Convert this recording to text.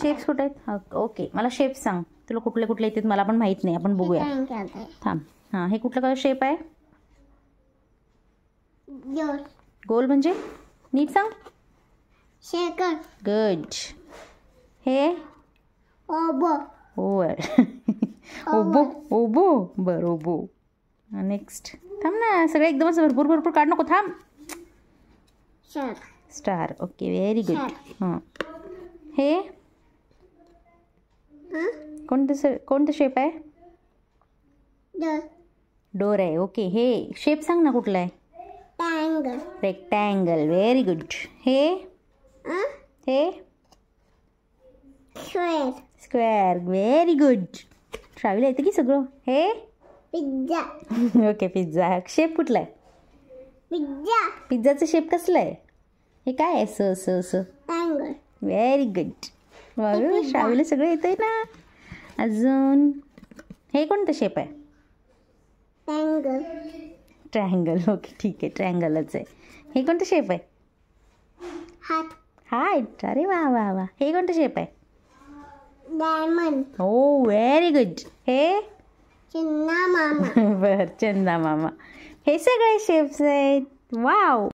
shapes कुठे आहेत okay मला शेप सांग तुला कुठले कुठले येतात मला पण माहित नाही आपण बघूया थांब हा हे कुठलं काय शेप आहे गोल म्हणजे नीट सांग शेप गुड हे ओबो ओवर ओबो ओबो बर ओबो नेक्स्ट थांब ना सगळं एकदमच भरपूर भरपूर काढ नको थांब स्टार ओके व्हेरी गुड हा हे कोणतं कोणतं शेप आहे डोर आहे ओके हे शेप सांग ना कुठला आहे ट्रायंगल रेक्टँगल व्हेरी गुड हे हे square square very good travel येतं की सगळं हे पिझ्झा ओके पिझ्झा शेप कुठला आहे पिझ्झा पिझ्झाचं शेप कसलं आहे हे काय आहे असं स असं व्हेरी गुड वा श्रावीला सगळं येतं आहे ना अजून हे कोणतं शेप आहे ट्रँगल ट्रँगल ओके ठीक आहे ट्रँगलच आहे हे कोणतं शेप आहे हात हाय अरे वा वा वा हे कोणतं शेप आहे डायमंड ओ व्हेरी गुड हे चिन्ना मामा बर चंदा मामा हे सगळे शेप्स आहेत वाव